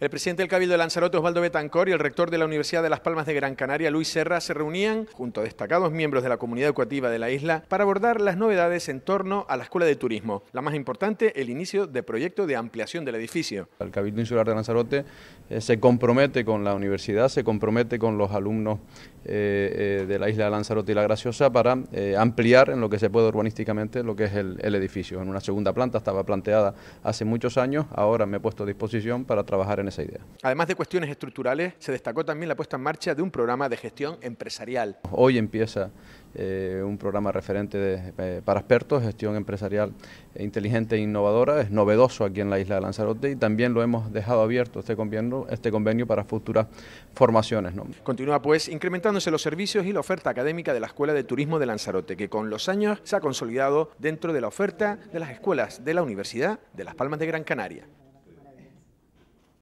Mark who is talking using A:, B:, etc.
A: El presidente del Cabildo de Lanzarote, Osvaldo Betancor, y el rector de la Universidad de Las Palmas de Gran Canaria, Luis Serra, se reunían junto a destacados miembros de la comunidad educativa de la isla para abordar las novedades en torno a la Escuela de Turismo. La más importante, el inicio de proyecto de ampliación del edificio.
B: El Cabildo Insular de Lanzarote eh, se compromete con la universidad, se compromete con los alumnos eh, eh, de la isla de Lanzarote y La Graciosa para ampliar en lo que se puede urbanísticamente lo que es el, el edificio. En una segunda planta estaba planteada hace muchos años, ahora me he puesto a disposición para trabajar en esa idea.
A: Además de cuestiones estructurales, se destacó también la puesta en marcha de un programa de gestión empresarial.
B: Hoy empieza eh, un programa referente eh, para expertos, gestión empresarial eh, inteligente e innovadora, es novedoso aquí en la isla de Lanzarote y también lo hemos dejado abierto este convenio, este convenio para futuras formaciones. Continúa pues
A: incrementándose los servicios y la oferta académica de la Escuela de Turismo de Lanzarote, que con los años se ha consolidado dentro de la oferta de las escuelas de la Universidad de Las Palmas de Gran Canaria.